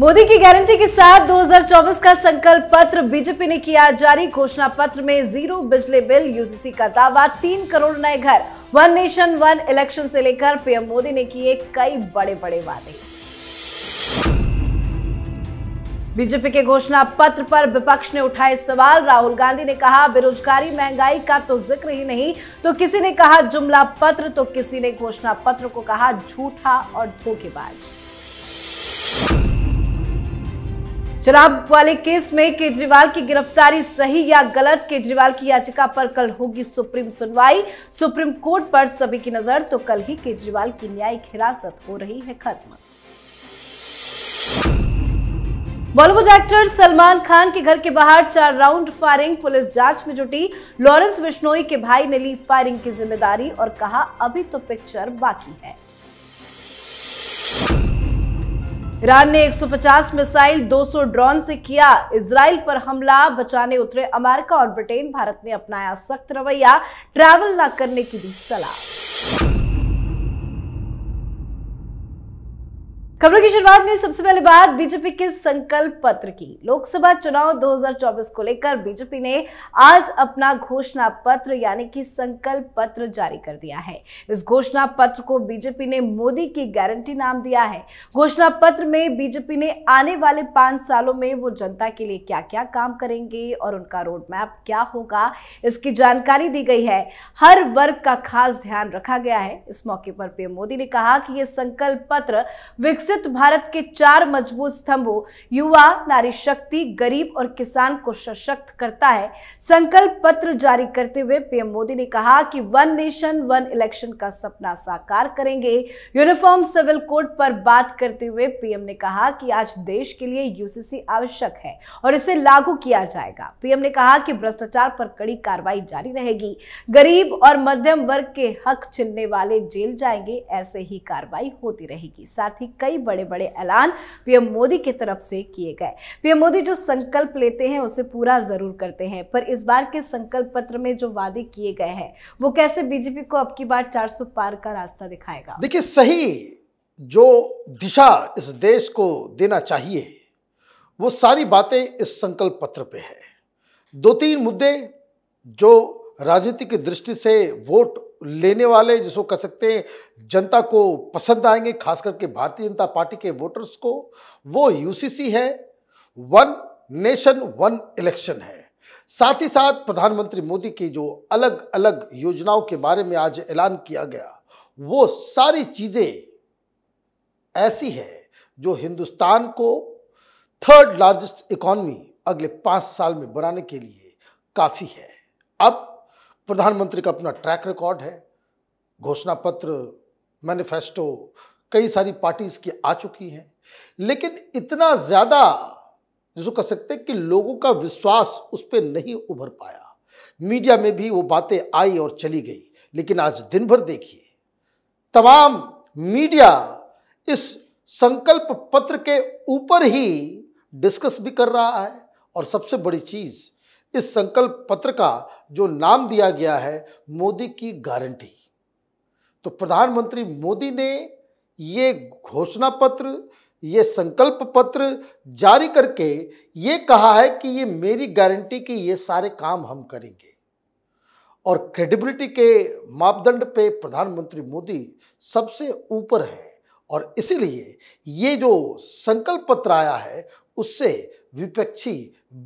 मोदी की गारंटी के साथ 2024 का संकल्प पत्र बीजेपी ने किया जारी घोषणा पत्र में जीरो बिजली बिल यूसीसी का दावा तीन करोड़ नए घर वन नेशन वन इलेक्शन से लेकर पीएम मोदी ने किए कई बड़े बड़े वादे बीजेपी के घोषणा पत्र पर विपक्ष ने उठाए सवाल राहुल गांधी ने कहा बेरोजगारी महंगाई का तो जिक्र ही नहीं तो किसी ने कहा जुमला पत्र तो किसी ने घोषणा पत्र को कहा झूठा और धोखेबाज शराब वाले केस में केजरीवाल की गिरफ्तारी सही या गलत केजरीवाल की याचिका पर कल होगी सुप्रीम सुनवाई सुप्रीम कोर्ट पर सभी की नजर तो कल ही केजरीवाल की न्यायिक हिरासत हो रही है खत्म बॉलीवुड एक्टर सलमान खान के घर के बाहर चार राउंड फायरिंग पुलिस जांच में जुटी लॉरेंस बिश्नोई के भाई ने ली फायरिंग की जिम्मेदारी और कहा अभी तो पिक्चर बाकी है ईरान ने 150 मिसाइल 200 ड्रोन से किया इसराइल पर हमला बचाने उतरे अमेरिका और ब्रिटेन भारत ने अपनाया सख्त रवैया ट्रैवल न करने की दी सलाह खबरों की शुरुआत में सबसे पहले बात बीजेपी के संकल्प पत्र की लोकसभा चुनाव 2024 को लेकर बीजेपी ने आज अपना घोषणा पत्र यानी कि संकल्प पत्र जारी कर दिया है इस घोषणा पत्र को बीजेपी ने मोदी की गारंटी नाम दिया है घोषणा पत्र में बीजेपी ने आने वाले पांच सालों में वो जनता के लिए क्या क्या काम करेंगे और उनका रोड मैप क्या होगा इसकी जानकारी दी गई है हर वर्ग का खास ध्यान रखा गया है इस मौके पर पीएम मोदी ने कहा कि ये संकल्प पत्र विकसित विकसित भारत के चार मजबूत स्तंभों युवा नारी शक्ति गरीब और किसान को सशक्त करता है संकल्प पत्र जारी करते हुए पीएम मोदी ने कहा कि वन नेशन वन इलेक्शन का सपना साकार करेंगे यूनिफॉर्म सिविल कोड पर बात करते हुए पीएम ने कहा कि आज देश के लिए यूसीसी आवश्यक है और इसे लागू किया जाएगा पीएम ने कहा कि भ्रष्टाचार पर कड़ी कार्रवाई जारी रहेगी गरीब और मध्यम वर्ग के हक छिनने वाले जेल जाएंगे ऐसे ही कार्रवाई होती रहेगी साथ ही कई बड़े बड़े ऐलान पीएम मोदी की तरफ से किए गए पीएम मोदी जो संकल्प लेते हैं उसे पूरा जरूर करते हैं पर इस बार के संकल्प पत्र में जो वादे किए गए हैं वो कैसे बीजेपी को अब की बार चार पार का रास्ता दिखाएगा देखिए सही जो दिशा इस देश को देना चाहिए वो सारी बातें इस संकल्प पत्र पे है दो तीन मुद्दे जो राजनीति की दृष्टि से वोट लेने वाले जिसको कह सकते हैं जनता को पसंद आएंगे खास करके भारतीय जनता पार्टी के वोटर्स को वो यूसीसी है वन नेशन वन इलेक्शन है साथ ही साथ प्रधानमंत्री मोदी की जो अलग अलग योजनाओं के बारे में आज ऐलान किया गया वो सारी चीज़ें ऐसी है जो हिंदुस्तान को थर्ड लार्जेस्ट इकॉनमी अगले पाँच साल में बनाने के लिए काफ़ी है अब प्रधानमंत्री का अपना ट्रैक रिकॉर्ड है घोषणा पत्र मैनिफेस्टो कई सारी पार्टीज की आ चुकी हैं लेकिन इतना ज़्यादा जिसको कह सकते हैं कि लोगों का विश्वास उस पर नहीं उभर पाया मीडिया में भी वो बातें आई और चली गई लेकिन आज दिन भर देखिए तमाम मीडिया इस संकल्प पत्र के ऊपर ही डिस्कस भी कर रहा है और सबसे बड़ी चीज़ इस संकल्प पत्र का जो नाम दिया गया है मोदी की गारंटी तो प्रधानमंत्री मोदी ने ये घोषणा पत्र ये संकल्प पत्र जारी करके ये कहा है कि ये मेरी गारंटी कि ये सारे काम हम करेंगे और क्रेडिबिलिटी के मापदंड पे प्रधानमंत्री मोदी सबसे ऊपर है और इसीलिए ये जो संकल्प पत्र आया है उससे विपक्षी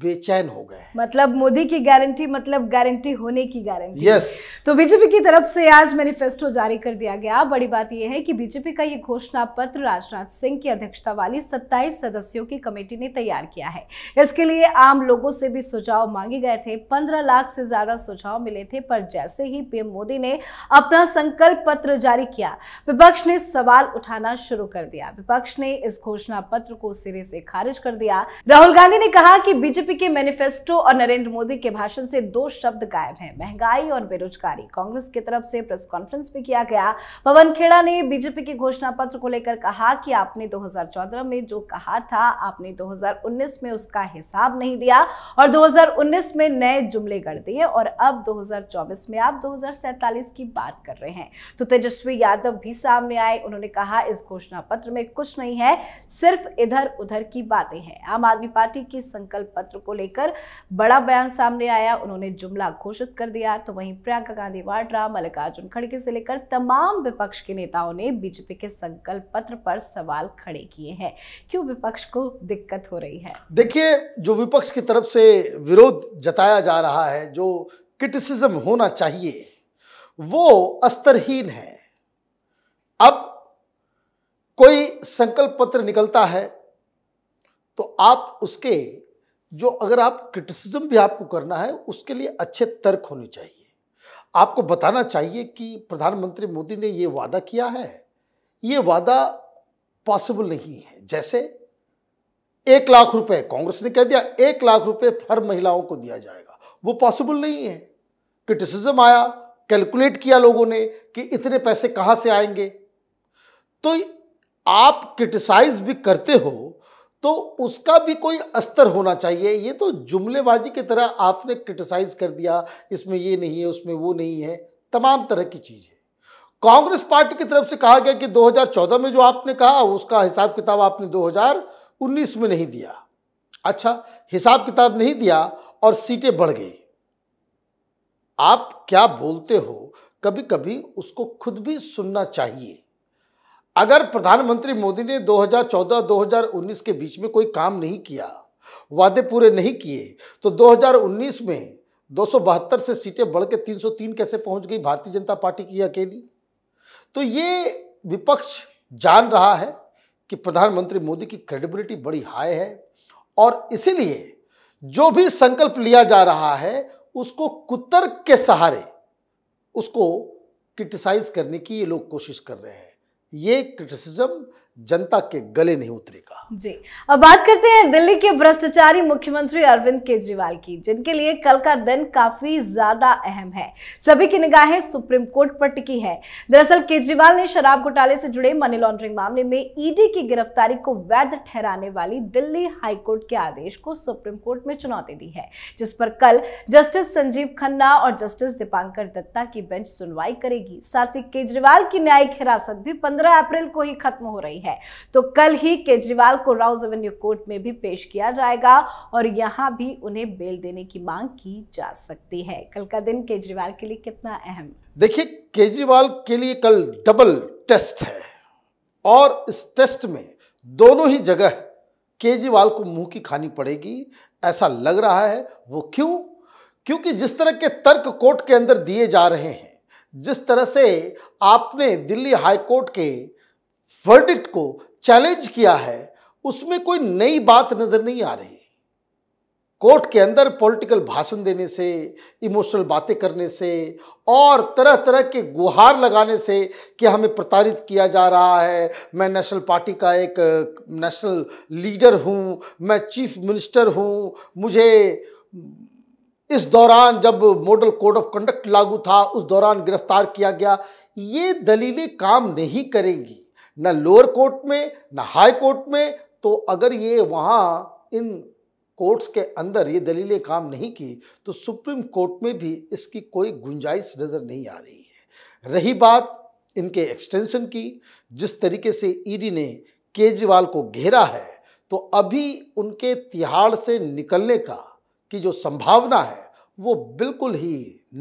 बेचैन हो गए मतलब मोदी की गारंटी मतलब गारंटी होने की गारंटी यस yes. तो बीजेपी की तरफ से आज मैनिफेस्टो जारी कर दिया गया बड़ी बात यह है कि बीजेपी का यह घोषणा पत्र राजनाथ सिंह की अध्यक्षता वाली 27 सदस्यों की कमेटी ने तैयार किया है इसके लिए आम लोगों से भी सुझाव मांगे गए थे पंद्रह लाख से ज्यादा सुझाव मिले थे पर जैसे ही पीएम मोदी ने अपना संकल्प पत्र जारी किया विपक्ष ने सवाल उठाना शुरू कर दिया विपक्ष ने इस घोषणा पत्र को सिरे से खारिज कर दिया राहुल गांधी ने कहा कि बीजेपी के मैनिफेस्टो और नरेंद्र मोदी के भाषण से दो शब्द गायब हैं महंगाई और बेरोजगारी कांग्रेस की तरफ से प्रेस कॉन्फ्रेंस भी किया गया पवन खेड़ा ने बीजेपी के घोषणा पत्र को लेकर कहा कि आपने 2014 में जो कहा था आपने 2019 में उसका हिसाब नहीं दिया और 2019 में नए जुमले गढ़ दिए और अब 2024 में आप दो की बात कर रहे हैं तो तेजस्वी यादव भी सामने आए उन्होंने कहा इस घोषणा पत्र में कुछ नहीं है सिर्फ इधर उधर की बातें हैं आम आदमी पार्टी की संकल्प पत्र पत्र को लेकर बड़ा बयान सामने आया उन्होंने जुमला घोषित कर दिया तो वहीं प्रियंका गांधी वाड्रा मल्लिकार्जुन खड़गे से लेकर तमाम विपक्ष के नेताओं ने बीजेपी के संकल्प पत्र पर सवाल खड़े किए हैं क्यों विपक्ष को दिक्कत हो रही है देखिए जो विपक्ष की तरफ से विरोध जताया जा रहा है जो क्रिटिसिज्म होना चाहिए वो अस्तरहीन है अब कोई संकल्प पत्र निकलता है तो आप उसके जो अगर आप क्रिटिसिज्म भी आपको करना है उसके लिए अच्छे तर्क होने चाहिए आपको बताना चाहिए कि प्रधानमंत्री मोदी ने ये वादा किया है ये वादा पॉसिबल नहीं है जैसे एक लाख रुपए कांग्रेस ने कह दिया एक लाख रुपए हर महिलाओं को दिया जाएगा वो पॉसिबल नहीं है क्रिटिसिज्म आया कैलकुलेट किया लोगों ने कि इतने पैसे कहाँ से आएंगे तो आप क्रिटिसाइज भी करते हो तो उसका भी कोई अस्तर होना चाहिए ये तो जुमलेबाजी की तरह आपने क्रिटिसाइज कर दिया इसमें ये नहीं है उसमें वो नहीं है तमाम तरह की चीज़ें कांग्रेस पार्टी की तरफ से कहा गया कि 2014 में जो आपने कहा उसका हिसाब किताब आपने 2019 में नहीं दिया अच्छा हिसाब किताब नहीं दिया और सीटें बढ़ गई आप क्या बोलते हो कभी कभी उसको खुद भी सुनना चाहिए अगर प्रधानमंत्री मोदी ने 2014-2019 के बीच में कोई काम नहीं किया वादे पूरे नहीं किए तो 2019 में दो से सीटें बढ़ के 303 कैसे पहुंच गई भारतीय जनता पार्टी की अकेली तो ये विपक्ष जान रहा है कि प्रधानमंत्री मोदी की क्रेडिबिलिटी बड़ी हाई है और इसीलिए जो भी संकल्प लिया जा रहा है उसको कुतर्क के सहारे उसको क्रिटिसाइज करने की ये लोग कोशिश कर रहे हैं ये क्रिटिसिज्म जनता के गले नहीं उतरेगा जी अब बात करते हैं दिल्ली के भ्रष्टाचारी मुख्यमंत्री अरविंद केजरीवाल की जिनके लिए कल का दिन काफी ज्यादा अहम है सभी की निगाहें सुप्रीम कोर्ट पर टिकी है दरअसल केजरीवाल ने शराब घोटाले से जुड़े मनी लॉन्ड्रिंग मामले में ईडी की गिरफ्तारी को वैध ठहराने वाली दिल्ली हाईकोर्ट के आदेश को सुप्रीम कोर्ट में चुनौती दी है जिस पर कल जस्टिस संजीव खन्ना और जस्टिस दीपांकर दत्ता की बेंच सुनवाई करेगी साथ ही केजरीवाल की न्यायिक हिरासत भी पंद्रह अप्रैल को ही खत्म हो रही है है तो कल ही केजरीवाल को राउज एवेन्यू कोर्ट में भी पेश किया जाएगा और यहां भी उन्हें बेल देने की मांग की जा सकती है कल का दिन केजरीवाल के लिए कितना अहम देखिए केजरीवाल के लिए कल डबल टेस्ट है और इस टेस्ट में दोनों ही जगह केजरीवाल को मुंह की खानी पड़ेगी ऐसा लग रहा है वो क्यों क्योंकि जिस तरह के तर्क कोर्ट के अंदर दिए जा रहे हैं जिस तरह से आपने दिल्ली हाई कोर्ट के वर्डिक्ट को चैलेंज किया है उसमें कोई नई बात नज़र नहीं आ रही कोर्ट के अंदर पॉलिटिकल भाषण देने से इमोशनल बातें करने से और तरह तरह के गुहार लगाने से कि हमें प्रताड़ित किया जा रहा है मैं नेशनल पार्टी का एक नेशनल लीडर हूँ मैं चीफ मिनिस्टर हूँ मुझे इस दौरान जब मॉडल कोड ऑफ कंडक्ट लागू था उस दौरान गिरफ्तार किया गया ये दलीलें काम नहीं करेंगी ना लोअर कोर्ट में ना हाई कोर्ट में तो अगर ये वहाँ इन कोर्ट्स के अंदर ये दलीलें काम नहीं की तो सुप्रीम कोर्ट में भी इसकी कोई गुंजाइश नज़र नहीं आ रही है रही बात इनके एक्सटेंशन की जिस तरीके से ईडी ने केजरीवाल को घेरा है तो अभी उनके तिहाड़ से निकलने का की जो संभावना है वो बिल्कुल ही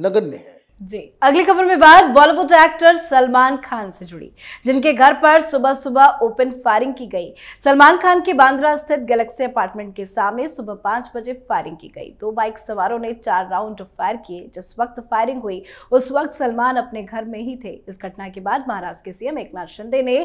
नगण्य है जी अगली खबर में बात बॉलीवुड एक्टर सलमान खान से जुड़ी जिनके घर पर सुबह सुबह ओपन फायरिंग की गई सलमान खान के बांद्रा स्थित गैलेक्सी अपार्टमेंट के सामने सुबह पांच बजे फायरिंग की गई दो बाइक सवारों ने चार राउंड फायर किए जिस वक्त फायरिंग हुई उस वक्त सलमान अपने घर में ही थे इस घटना के बाद महाराष्ट्र के सीएम एक शिंदे ने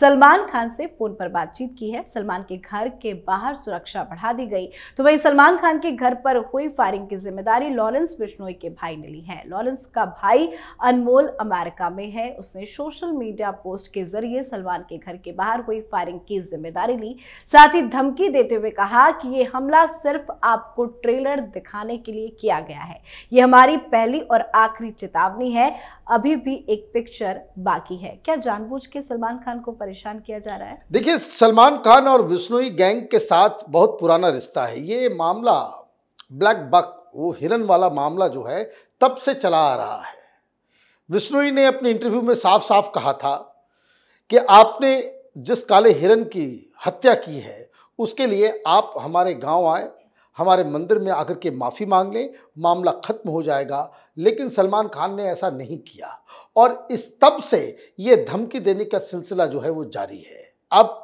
सलमान खान से फोन पर बातचीत की है सलमान के घर के बाहर सुरक्षा बढ़ा दी गई तो वहीं सलमान खान के घर पर हुई फायरिंग की जिम्मेदारी लॉरेंस बिश्नोई के भाई ने ली है लॉरेंस का भाई अनमोल अमेरिका में है उसने सोशल मीडिया पोस्ट के जरिए सलमान के घर के बाहर हुई फायरिंग की जिम्मेदारी ली साथ ही धमकी देते हुए कहा कि ये हमला सिर्फ आपको ट्रेलर दिखाने के लिए किया गया है ये हमारी पहली और आखिरी चेतावनी है अभी भी एक पिक्चर बाकी है क्या जानबूझ के सलमान खान को परेशान किया जा रहा है देखिए सलमान खान और विष्णुई गैंग के साथ बहुत पुराना रिश्ता है ये मामला ब्लैक बक वो हिरन वाला मामला जो है तब से चला आ रहा है विष्णुई ने अपने इंटरव्यू में साफ साफ कहा था कि आपने जिस काले हिरन की हत्या की है उसके लिए आप हमारे गांव आए हमारे मंदिर में आकर के माफ़ी मांग लें मामला ख़त्म हो जाएगा लेकिन सलमान खान ने ऐसा नहीं किया और इस तब से ये धमकी देने का सिलसिला जो है वो जारी है अब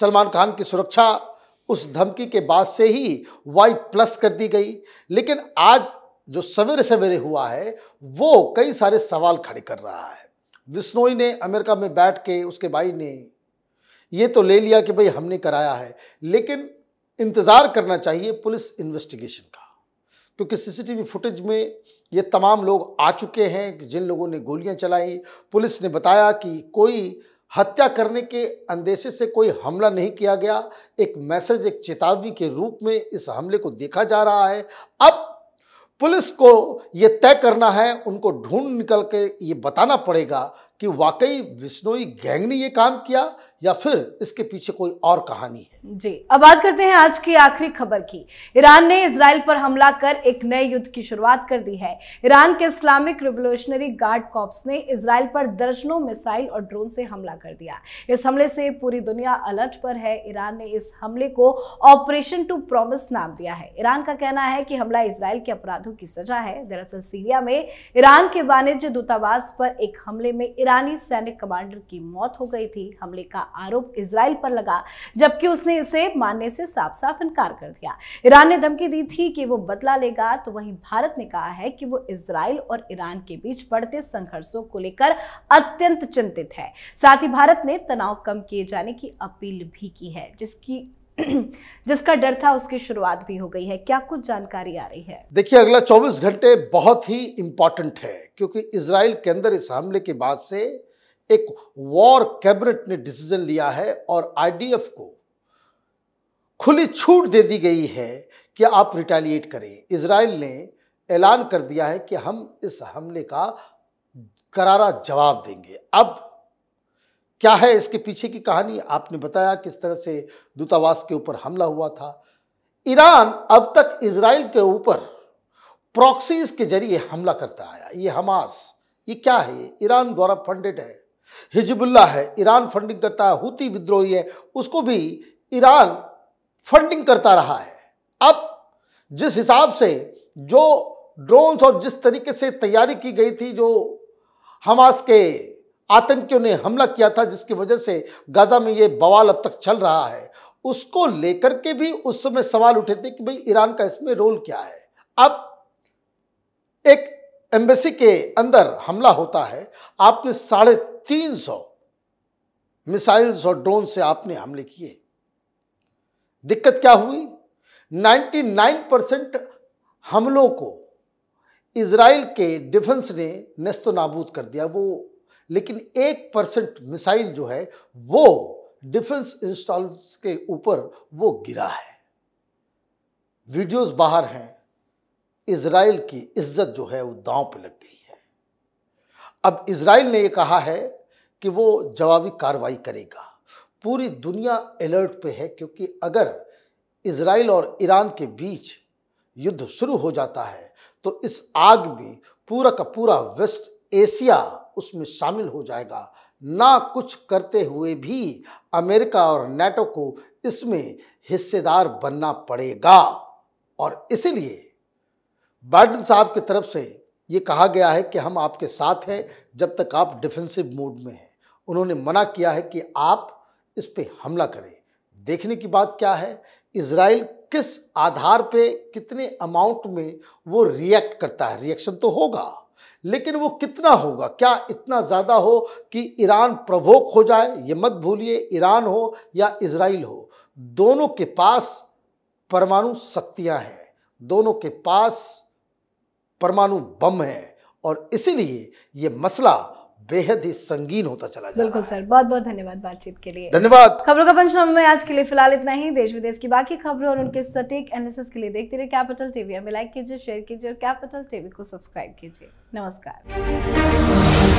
सलमान खान की सुरक्षा उस धमकी के बाद से ही वाई प्लस कर दी गई लेकिन आज जो सवेरे सवेरे हुआ है वो कई सारे सवाल खड़े कर रहा है विष्णोई ने अमेरिका में बैठ के उसके भाई ने ये तो ले लिया कि भाई हमने कराया है लेकिन इंतज़ार करना चाहिए पुलिस इन्वेस्टिगेशन का क्योंकि सीसीटीवी फुटेज में ये तमाम लोग आ चुके हैं जिन लोगों ने गोलियां चलाई पुलिस ने बताया कि कोई हत्या करने के अंदेशे से कोई हमला नहीं किया गया एक मैसेज एक चेतावनी के रूप में इस हमले को देखा जा रहा है अब पुलिस को ये तय करना है उनको ढूंढ निकल के ये बताना पड़ेगा कि वाकई विश्नोई गैंग ने ये काम किया या फिर इसके पीछे कोई और कहानी है जी अब बात करते हैं आज की आखिरी खबर की ईरान ने इसराइल पर हमला कर एक नए युद्ध की शुरुआत कर दी है ईरान के इस्लामिक रिवोल्यूशनरी गार्ड कॉप्स ने इसराइल पर दर्जनों मिसाइल और ड्रोन से हमला कर दिया इस हमले से पूरी दुनिया अलर्ट पर है ईरान ने इस हमले को ऑपरेशन टू प्रोमिस नाम दिया है ईरान का कहना है कि हमला इसराइल के अपराधों की सजा है दरअसल सीरिया में ईरान के वाणिज्य दूतावास पर एक हमले में ईरानी सैनिक कमांडर की मौत हो गई थी हमले का आरोप इसराइल पर लगा जबकि उसने इसे मानने से साफ साफ इनकार कर दिया ईरान ने धमकी दी थी कि वो बदला लेगा तो वहीं भारत ने कहा है कि वो इसराइल और ईरान के बीच बढ़ते संघर्षों को लेकर अत्यंत चिंतित है साथ ही भारत ने तनाव कम किए जाने की अपील भी की है जिसकी जिसका डर था उसकी शुरुआत भी हो गई है क्या कुछ जानकारी आ रही है देखिए अगला 24 घंटे बहुत ही इंपॉर्टेंट है क्योंकि इसराइल के अंदर इस हमले के बाद से एक वॉर कैबिनेट ने डिसीजन लिया है और आईडीएफ को खुली छूट दे दी गई है कि आप रिटेलिएट करें इसराइल ने ऐलान कर दिया है कि हम इस हमले का करारा जवाब देंगे अब क्या है इसके पीछे की कहानी आपने बताया किस तरह से दूतावास के ऊपर हमला हुआ था ईरान अब तक इसराइल के ऊपर प्रॉक्सीज के जरिए हमला करता आया ये हमास ये क्या है ये ईरान द्वारा फंडेड है हिजबुल्ला है ईरान फंडिंग करता है हूती विद्रोही है उसको भी ईरान फंडिंग करता रहा है अब जिस हिसाब से जो ड्रोन्स और जिस तरीके से तैयारी की गई थी जो हमास के आतंकियों ने हमला किया था जिसकी वजह से गाजा में ये बवाल अब तक चल रहा है उसको लेकर के भी उस समय सवाल उठे थे कि भाई ईरान का इसमें रोल क्या है अब एक एम्बेसी के अंदर हमला होता है आपने साढ़े तीन सौ मिसाइल्स और ड्रोन से आपने हमले किए दिक्कत क्या हुई 99 परसेंट हमलों को इसराइल के डिफेंस ने नस्तो नाबूद कर दिया वो लेकिन एक परसेंट मिसाइल जो है वो डिफेंस इंस्टॉल्स के ऊपर वो गिरा है वीडियोस बाहर हैं इसराइल की इज्जत जो है वो दांव पे लग गई है अब इसराइल ने ये कहा है कि वो जवाबी कार्रवाई करेगा पूरी दुनिया अलर्ट पे है क्योंकि अगर इसराइल और ईरान के बीच युद्ध शुरू हो जाता है तो इस आग में पूरा का पूरा वेस्ट एशिया उसमें शामिल हो जाएगा ना कुछ करते हुए भी अमेरिका और नेटो को इसमें हिस्सेदार बनना पड़ेगा और इसीलिए बाइडन साहब की तरफ से ये कहा गया है कि हम आपके साथ हैं जब तक आप डिफेंसिव मोड में हैं उन्होंने मना किया है कि आप इस पर हमला करें देखने की बात क्या है इसराइल किस आधार पे कितने अमाउंट में वो रिएक्ट करता है रिएक्शन तो होगा लेकिन वो कितना होगा क्या इतना ज़्यादा हो कि ईरान प्रवोक हो जाए ये मत भूलिए ईरान हो या इसराइल हो दोनों के पास परमाणु शक्तियां हैं दोनों के पास परमाणु बम हैं और इसीलिए ये मसला बेहद ही संगीन होता चला जाए बिल्कुल सर बहुत बहुत धन्यवाद बातचीत के लिए धन्यवाद खबरों का पंचनामा में आज के लिए फिलहाल इतना ही देश विदेश की बाकी खबरों और उनके सटीक एनालिसिस के लिए देखते रहिए कैपिटल टीवी हमें लाइक कीजिए शेयर कीजिए और कैपिटल टीवी को सब्सक्राइब कीजिए नमस्कार